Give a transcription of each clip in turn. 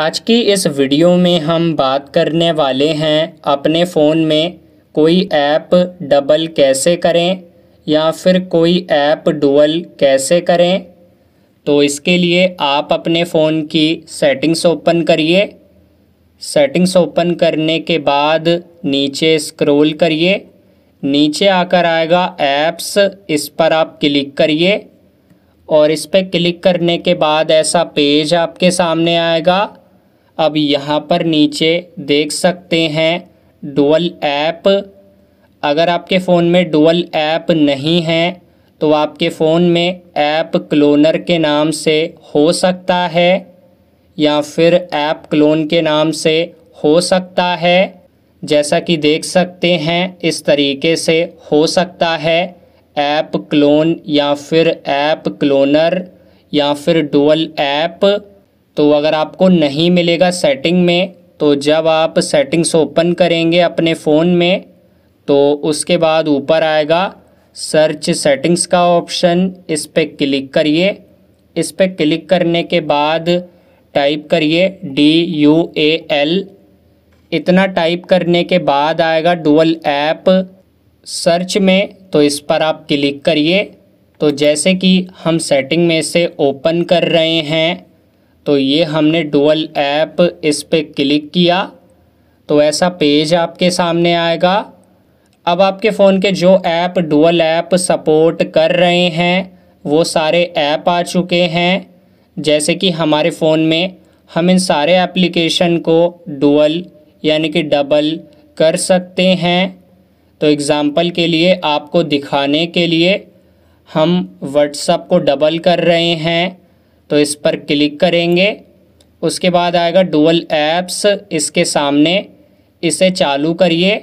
आज की इस वीडियो में हम बात करने वाले हैं अपने फ़ोन में कोई ऐप डबल कैसे करें या फिर कोई ऐप डुअल कैसे करें तो इसके लिए आप अपने फ़ोन की सेटिंग्स ओपन करिए सेटिंग्स ओपन करने के बाद नीचे स्क्रॉल करिए नीचे आकर आएगा ऐप्स इस पर आप क्लिक करिए और इस पर क्लिक करने के बाद ऐसा पेज आपके सामने आएगा अब यहाँ पर नीचे देख सकते हैं डुअल ऐप अगर आपके फ़ोन में डुअल ऐप नहीं है तो आपके फ़ोन में ऐप क्लोनर के नाम से हो सकता है या फिर ऐप क्लोन के नाम से हो सकता है जैसा कि देख सकते हैं इस तरीके से हो सकता है ऐप क्लोन या फिर ऐप क्लोनर या फिर डुअल ऐप तो अगर आपको नहीं मिलेगा सेटिंग में तो जब आप सेटिंग्स ओपन करेंगे अपने फ़ोन में तो उसके बाद ऊपर आएगा सर्च सेटिंग्स का ऑप्शन इस पर क्लिक करिए इस पर क्लिक करने के बाद टाइप करिए डी यू ए एल इतना टाइप करने के बाद आएगा डुअल ऐप सर्च में तो इस पर आप क्लिक करिए तो जैसे कि हम सेटिंग में से ओपन कर रहे हैं तो ये हमने डुअल ऐप इस पर क्लिक किया तो ऐसा पेज आपके सामने आएगा अब आपके फ़ोन के जो ऐप डुअल ऐप सपोर्ट कर रहे हैं वो सारे ऐप आ चुके हैं जैसे कि हमारे फ़ोन में हम इन सारे एप्लीकेशन को डुअल यानी कि डबल कर सकते हैं तो एग्ज़ाम्पल के लिए आपको दिखाने के लिए हम व्हाट्सअप को डबल कर रहे हैं तो इस पर क्लिक करेंगे उसके बाद आएगा डुअल ऐप्स इसके सामने इसे चालू करिए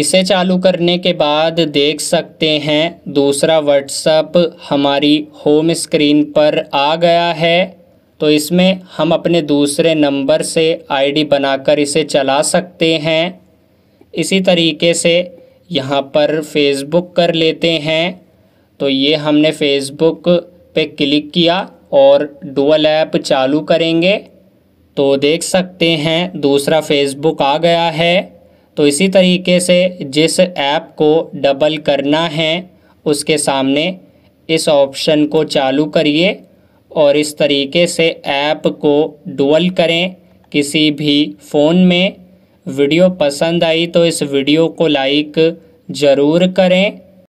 इसे चालू करने के बाद देख सकते हैं दूसरा व्हाट्सअप हमारी होम स्क्रीन पर आ गया है तो इसमें हम अपने दूसरे नंबर से आईडी बनाकर इसे चला सकते हैं इसी तरीके से यहाँ पर फेसबुक कर लेते हैं तो ये हमने फेसबुक पे क्लिक किया और डुअल ऐप चालू करेंगे तो देख सकते हैं दूसरा फेसबुक आ गया है तो इसी तरीके से जिस ऐप को डबल करना है उसके सामने इस ऑप्शन को चालू करिए और इस तरीके से ऐप को डुअल करें किसी भी फ़ोन में वीडियो पसंद आई तो इस वीडियो को लाइक ज़रूर करें